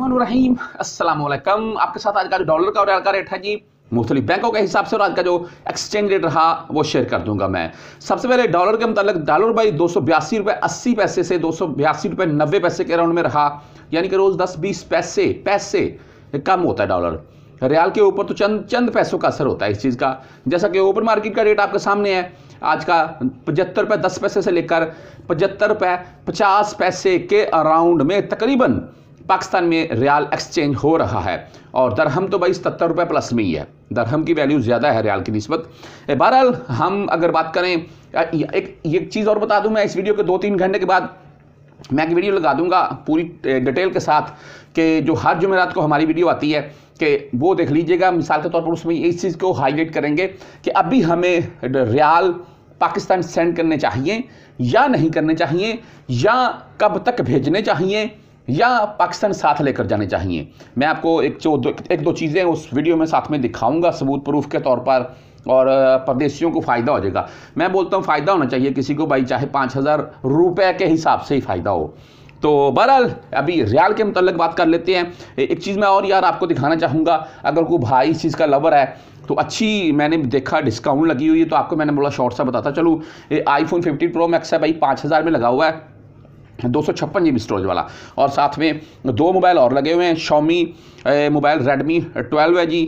रहीम अस्सलाम वालेकुम आपके साथ आज का जो डॉलर का और रियाल का रेट है जी मुख्तलिफ बैंकों के हिसाब से और आज का जो एक्सचेंज रेट रहा वो शेयर कर दूंगा मैं सबसे पहले डॉलर के मुताबिक डॉलर भाई दो सौ बयासी रुपये अस्सी पैसे से दो सौ बयासी रुपये नब्बे पैसे के अराउंड में रहा यानी कि रोज़ दस बीस पैसे पैसे कम होता है डॉलर रियाल के ऊपर तो चंद चंद पैसों का असर होता है इस चीज़ का जैसा कि ओपन मार्केट का रेट आपके सामने है आज का पचहत्तर रुपये दस पैसे से लेकर पचहत्तर रुपये पचास पैसे के अराउंड में तकरीबन पाकिस्तान में रियाल एक्सचेंज हो रहा है और दरहम तो भाई सत्तर रुपये प्लस में ही है दरहम की वैल्यू ज़्यादा है रियाल की नस्बत बहरहाल हम अगर बात करें एक एक चीज़ और बता दूं मैं इस वीडियो के दो तीन घंटे के बाद मैं एक वीडियो लगा दूंगा पूरी डिटेल के साथ कि जो हर जुमेरात को हमारी वीडियो आती है कि वो देख लीजिएगा मिसाल के तौर पर उसमें इस चीज़ को हाईलाइट करेंगे कि अभी हमें रियाल पाकिस्तान सेंड करने चाहिए या नहीं करने चाहिए या कब तक भेजने चाहिए या पाकिस्तान साथ लेकर जाने चाहिए मैं आपको एक दो, एक दो चीज़ें उस वीडियो में साथ में दिखाऊंगा सबूत प्रूफ के तौर पर और परदेशियों को फ़ायदा हो जाएगा मैं बोलता हूँ फ़ायदा होना चाहिए किसी को भाई चाहे पाँच हज़ार रुपये के हिसाब से ही फ़ायदा हो तो बहरहाल अभी रियाल के मतलब बात कर लेते हैं एक चीज़ मैं और यार आपको दिखाना चाहूँगा अगर कोई भाई इस चीज़ का लवर है तो अच्छी मैंने देखा डिस्काउंट लगी हुई है तो आपको मैंने बोला शॉर्ट सा बताता ये आईफोन 15 प्रो मैक्स है भाई पाँच हज़ार में लगा हुआ है दो सौ छप्पन जी बी स्टोरेज वाला और साथ में दो मोबाइल और लगे हुए हैं शॉमी मोबाइल रेडमी ट्वेल्व है जी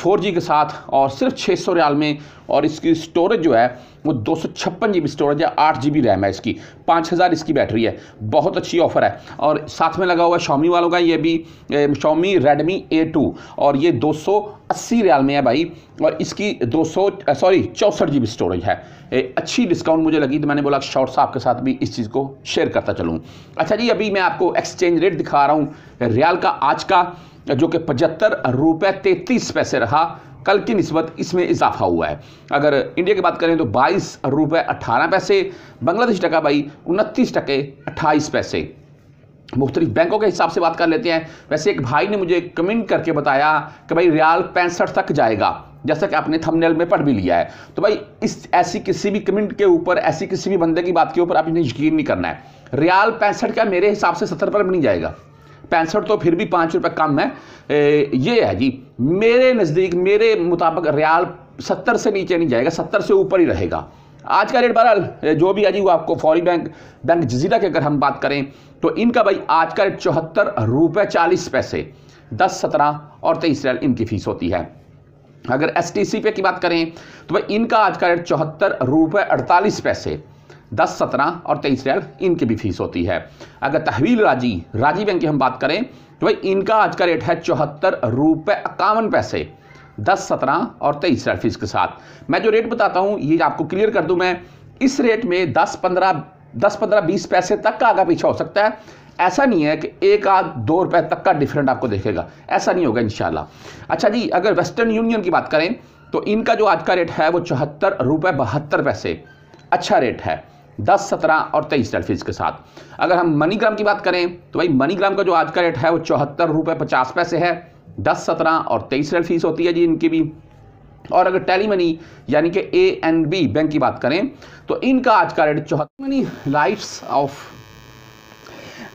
फोर जी के साथ और सिर्फ छः सौ रियाल में और इसकी स्टोरेज जो है वो दो सौ छप्पन जी बी स्टोरेज है आठ जी बी रैम है इसकी पाँच हज़ार इसकी बैटरी है बहुत अच्छी ऑफर है और साथ में लगा हुआ है शॉमी वालों का ये भी शॉमी रेडमी ए टू और ये दो सौ अस्सी रियाल में है भाई और इसकी दो सौ सॉरी चौंसठ जी बी स्टोरेज है ए, अच्छी डिस्काउंट मुझे लगी तो मैंने बोला शॉर्ट्स आपके साथ भी इस चीज़ को शेयर करता चलूँ अच्छा जी अभी मैं आपको एक्सचेंज रेट दिखा रहा हूँ रियाल का आज का जो कि पचहत्तर रुपये तैंतीस पैसे रहा कल की नस्बत इसमें इजाफा हुआ है अगर इंडिया की बात करें तो बाईस रुपये अट्ठारह पैसे बांग्लादेश टका भाई उनतीस टके अट्ठाईस पैसे मुख्तलिफ बैंकों के हिसाब से बात कर लेते हैं वैसे एक भाई ने मुझे कमेंट करके बताया कि भाई रियाल पैंसठ तक जाएगा जैसा कि आपने थंबनेल में पढ़ भी लिया है तो भाई इस ऐसी किसी भी कमेंट के ऊपर ऐसी किसी भी बंदे की बात के ऊपर आप इन्हें यकीन नहीं करना है रियाल पैंसठ का मेरे हिसाब से सत्तर पर भी नहीं जाएगा पैंसठ तो फिर भी पाँच रुपये कम है ए, ये है जी मेरे नज़दीक मेरे मुताबिक रियाल सत्तर से नीचे नहीं जाएगा सत्तर से ऊपर ही रहेगा आज का रेट बहरहाल जो भी है जी वो आपको फौरी बैंक बैंक जजीरा की अगर हम बात करें तो इनका भाई आज का रेट चौहत्तर रुपये चालीस पैसे दस सत्रह और तेईस रियाल इनकी फ़ीस होती है अगर एस टी सी पे की बात करें तो भाई इनका आज का रेट चौहत्तर रुपये अड़तालीस पैसे दस सत्रह और तेईस रियाल इनकी भी फीस होती है अगर तहवील राजी राजी बैंक की हम बात करें तो भाई इनका आज का रेट है चौहत्तर रुपये इक्यावन पैसे दस सत्रह और तेईस रियाल फीस के साथ मैं जो रेट बताता हूँ ये आपको क्लियर कर दूँ मैं इस रेट में दस पंद्रह दस पंद्रह बीस पैसे तक का आगा पीछा हो सकता है ऐसा नहीं है कि एक आध दो रुपए तक का डिफरेंट आपको देखेगा ऐसा नहीं होगा इन अच्छा जी अगर वेस्टर्न यूनियन की बात करें तो इनका जो आज का रेट है वो चौहत्तर रुपए बहत्तर पैसे अच्छा रेट है दस सत्रह और तेईस डल फीस के साथ अगर हम मनीग्राम की बात करें तो भाई मनीग्राम का जो आज का रेट है वो चौहत्तर रुपये पचास पैसे है दस सत्रह और तेईस डल फीस होती है जी इनकी भी और अगर टेली मनी यानी कि ए एंड बी बैंक की बात करें तो इनका आज का रेट चौहत्तर मनी लाइट्स ऑफ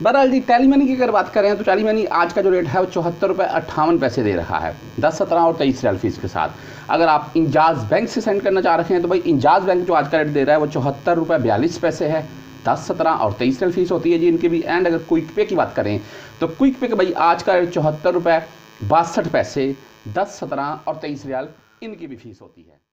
बहरहाल जी टैली मनी की अगर बात करें तो टैली मनी आज का जो रेट है वो चौहत्तर रुपये अट्ठावन पैसे दे रहा है दस सत्रह और तेईस रियल फीस के साथ अगर आप इंजाज बैंक से सेंड करना चाह रहे हैं तो भाई इंजाज बैंक जो आज का रेट दे रहा है वो चौहत्तर रुपये बयालीस पैसे है दस सत्रह और तेईस रियल फीस होती है जी इनकी भी एंड अगर क्विक पे की बात करें तो क्विक पे भाई आज का रेट चौहत्तर रुपये बासठ पैसे दस सत्रह और तेईस रियाल इनकी भी फीस होती है